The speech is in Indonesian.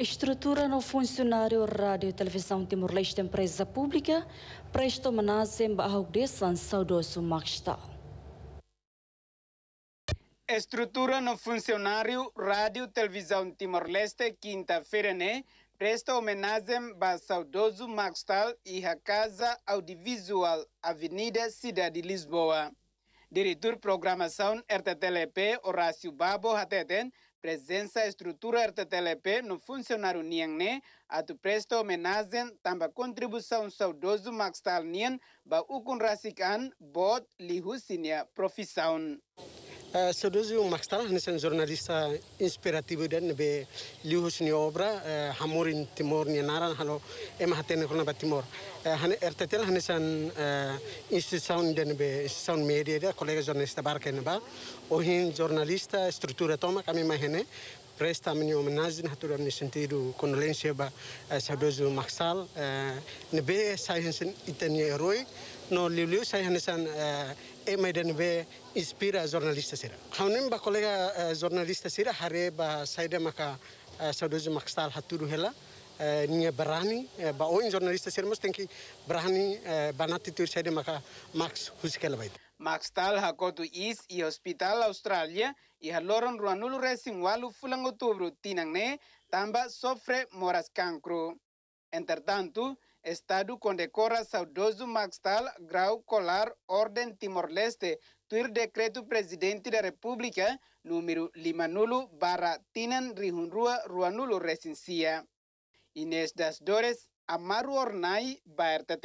Estrutura no funcionário Rádio e Televisão Timor-Leste Empresa Pública presta homenagem a Desan Saudoso Maxtal. Estrutura no funcionário Rádio Televisão Timor-Leste, quinta-feira, né? Presta homenagem ao saudoso Maxtal e a Casa Audiovisual, Avenida Cidade de Lisboa. Diretor Programação RTTLP, Horácio Babo Hateten, presença estrutura RTTLP no funcionário Niangne, atu presto homenagem tamba contribuição saudoso Max Tal Nian, ba ukun rasikan bot lihusinia profissão. Eh, se dozi un makstara hani san jurnalista inspirativo den be lihus ni obra eh, hamurin timor ni naran halo ema eh, hate ne kona timor. Hani ertetel hani san institusion den be institusion media de kolega jurnalista barke ne ba. Ohin jurnalista struktura toma kami mahene presta mini omenazi na hatura mini sentiru kondolensia ba se dozi un makstal ne be sai hani san iteni eroi. No liu liu sai san मैदान inspira इस्पीरा sira. सिरा हमने kolega कोलेगा sira सिरा हरे बा साइडे मका सडोज मक्स्ताल हतुरु हेला ninge berani ba oin sira sermos tenki berani banati tur sede maka max huskela bait max tal hakotu is i hospital australia i haloron ruanulu resin walu fulan outubro tinangne tamba sofre moras cancro entretanto Estado condecora saudoso Maxtal Grau Colar Ordem Timor-Leste Tuir decreto presidente da República número 50 barra Tinan Rihunrua Ruanulo Recensia. Inês das Dores, Amaru Ornai, Baerta